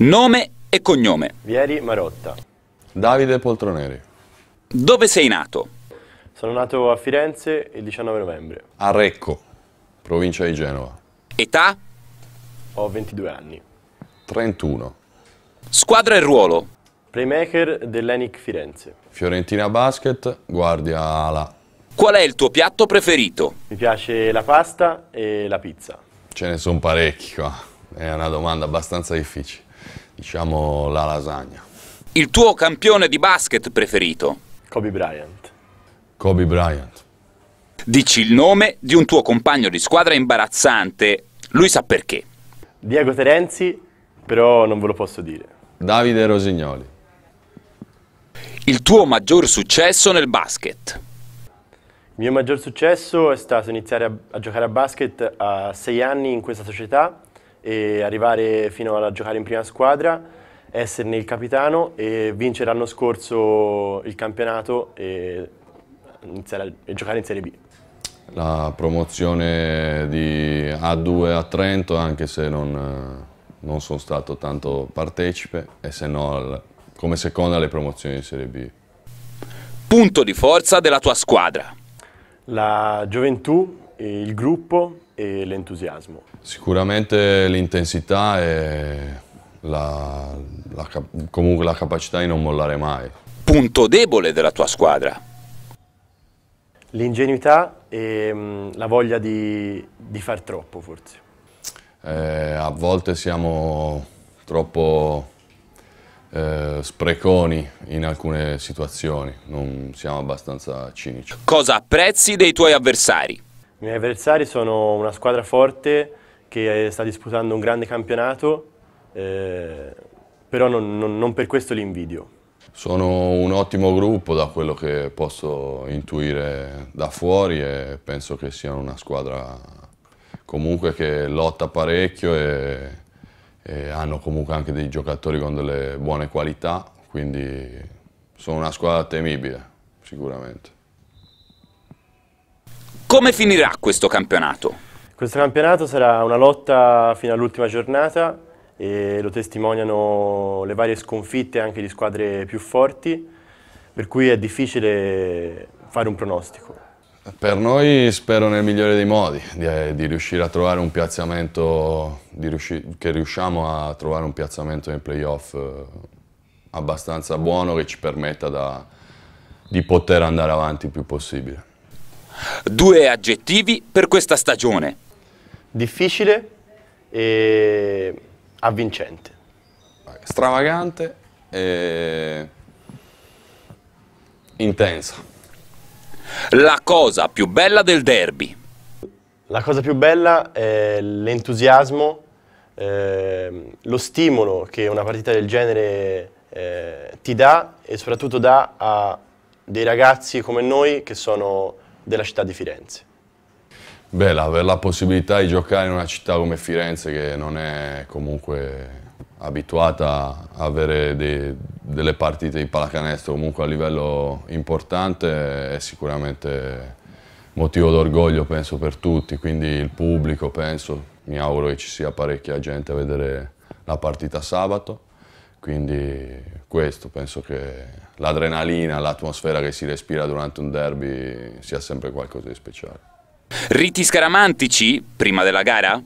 Nome e cognome. Vieri Marotta. Davide Poltroneri. Dove sei nato? Sono nato a Firenze il 19 novembre. A Recco, provincia di Genova. Età? Ho 22 anni. 31. Squadra e ruolo. Playmaker dell'Enic Firenze. Fiorentina Basket, guardia ala. Qual è il tuo piatto preferito? Mi piace la pasta e la pizza. Ce ne sono parecchi qua. È una domanda abbastanza difficile. Diciamo la lasagna. Il tuo campione di basket preferito? Kobe Bryant. Kobe Bryant. Dici il nome di un tuo compagno di squadra imbarazzante. Lui sa perché. Diego Terenzi, però non ve lo posso dire. Davide Rosignoli. Il tuo maggior successo nel basket? Il mio maggior successo è stato iniziare a, a giocare a basket a sei anni in questa società e arrivare fino a giocare in prima squadra, esserne il capitano e vincere l'anno scorso il campionato e, a, e giocare in Serie B. La promozione di A2 a Trento, anche se non, non sono stato tanto partecipe, e se no come seconda alle promozioni di Serie B. Punto di forza della tua squadra? La gioventù, il gruppo, e l'entusiasmo. Sicuramente l'intensità e la, la, comunque la capacità di non mollare mai. Punto debole della tua squadra? L'ingenuità e mh, mm, la voglia di, di, far troppo forse. Eh, a volte siamo troppo eh, spreconi in alcune situazioni, non siamo abbastanza cinici. Cosa apprezzi dei tuoi avversari? I miei avversari sono una squadra forte che eh, sta disputando un grande campionato, eh, però non, non, non per questo li invidio. Sono un ottimo gruppo da quello che posso intuire da fuori e penso che siano una squadra comunque che lotta parecchio e, e, hanno comunque anche dei giocatori con delle buone qualità, quindi sono una squadra temibile sicuramente. Come finirà questo campionato? Questo campionato sarà una lotta fino all'ultima giornata e lo testimoniano le varie sconfitte anche di squadre più forti, per cui è difficile fare un pronostico. Per noi spero nel migliore dei modi, di, di riuscire a trovare un piazzamento, riusci, che riusciamo a trovare un piazzamento nei playoff eh, abbastanza buono che ci permetta da, di poter andare avanti il più possibile. Due aggettivi per questa stagione. Difficile e avvincente. Stravagante e intensa. La cosa più bella del derby. La cosa più bella è l'entusiasmo, eh, lo stimolo che una partita del genere eh, ti dà e soprattutto dà a dei ragazzi come noi che sono della città di Firenze? Beh, aver la possibilità di giocare in una città come Firenze che non è comunque abituata a avere dei, delle partite di pallacanestro comunque a livello importante è sicuramente motivo d'orgoglio penso per tutti, quindi il pubblico penso, mi auguro che ci sia parecchia gente a vedere la partita sabato. Quindi questo, penso che l'adrenalina, l'atmosfera che si respira durante un derby sia sempre qualcosa di speciale. Riti scaramantici prima della gara?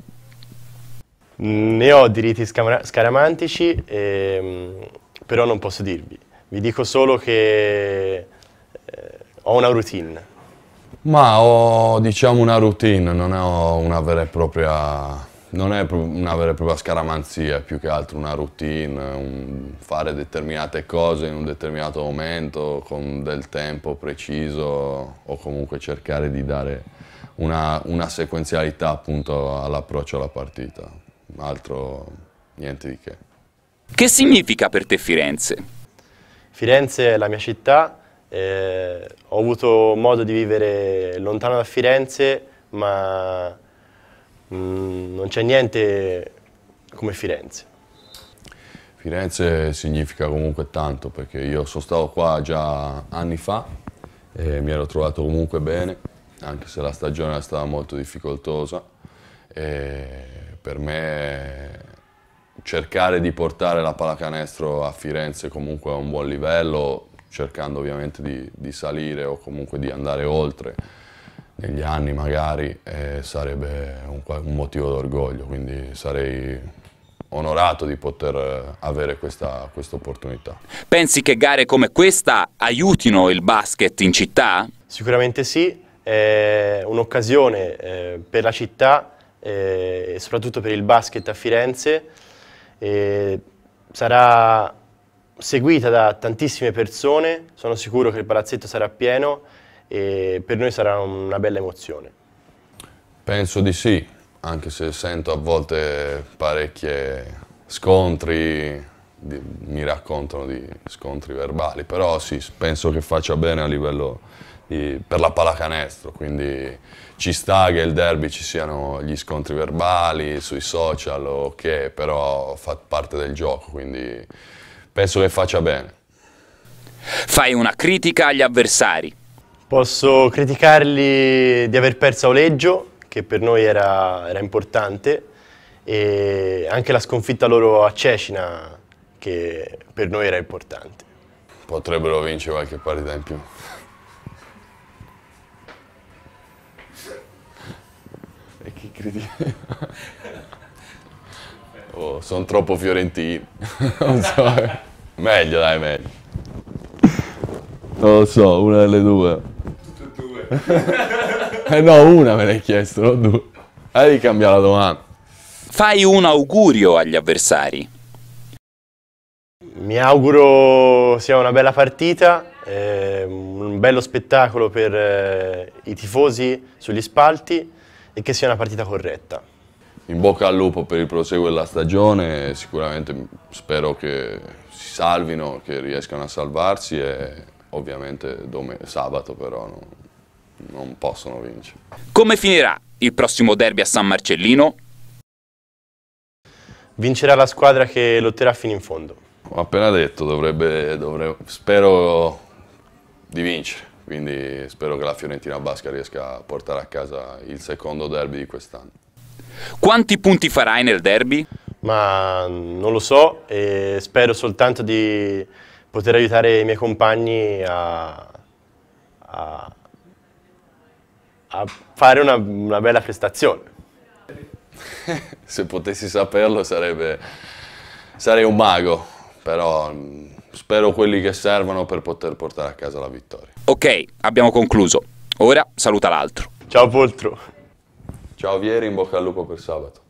Ne ho di riti scaramantici, ehm, però non posso dirvi. Vi dico solo che eh, ho una routine. Ma ho diciamo una routine, non ho una vera e propria non è una vera e propria scaramanzia, più che altro una routine, un fare determinate cose in un determinato momento, con del tempo preciso o comunque cercare di dare una, una sequenzialità appunto all'approccio alla partita, altro niente di che. Che significa per te Firenze? Firenze è la mia città, eh, ho avuto modo di vivere lontano da Firenze, ma Mm, non c'è niente come Firenze. Firenze significa comunque tanto perché io sono stato qua già anni fa e mi ero trovato comunque bene, anche se la stagione era stata molto difficoltosa. E per me cercare di portare la pallacanestro a Firenze comunque a un buon livello, cercando ovviamente di, di salire o comunque di andare oltre negli anni magari eh, sarebbe un, un motivo d'orgoglio, quindi sarei onorato di poter eh, avere questa opportunità. Pensi che gare come questa aiutino il basket in città? Sicuramente sì, è un'occasione eh, per la città eh, e soprattutto per il basket a Firenze. Eh, sarà seguita da tantissime persone, sono sicuro che il palazzetto sarà pieno e per noi sarà una bella emozione. Penso di sì, anche se sento a volte parecchie scontri, di, mi raccontano di scontri verbali, però sì, penso che faccia bene a livello di, per la pallacanestro, quindi ci sta che il derby ci siano gli scontri verbali sui social, ok, però fa parte del gioco, quindi penso che faccia bene. Fai una critica agli avversari, Posso criticarli di aver perso a Oleggio, che per noi era, era, importante, e anche la sconfitta loro a Cecina, che per noi era importante. Potrebbero vincere qualche partita in più. E chi critica? Oh, sono troppo fiorentini. non so. meglio, dai, meglio. Non lo so, una delle due. eh no, una me l'hai chiesto, non due. Hai allora, cambiato la domanda. Fai un augurio agli avversari. Mi auguro sia una bella partita, eh, un bello spettacolo per eh, i tifosi sugli spalti e che sia una partita corretta. In bocca al lupo per il proseguo della stagione, sicuramente spero che si salvino, che riescano a salvarsi e ovviamente sabato però no? non possono vincere. Come finirà il prossimo derby a San Marcellino? Vincerà la squadra che lotterà fino in fondo. Ho appena detto, dovrebbe, dovrebbe, spero di vincere, quindi spero che la Fiorentina Basca riesca a portare a casa il secondo derby di quest'anno. Quanti punti farai nel derby? Ma non lo so e spero soltanto di poter aiutare i miei compagni a, a a fare una, una bella prestazione. Se potessi saperlo sarebbe, sarei un mago, però mm, spero quelli che servono per poter portare a casa la vittoria. Ok, abbiamo concluso. Ora saluta l'altro. Ciao Poltro. Ciao Vieri, in bocca al lupo per sabato.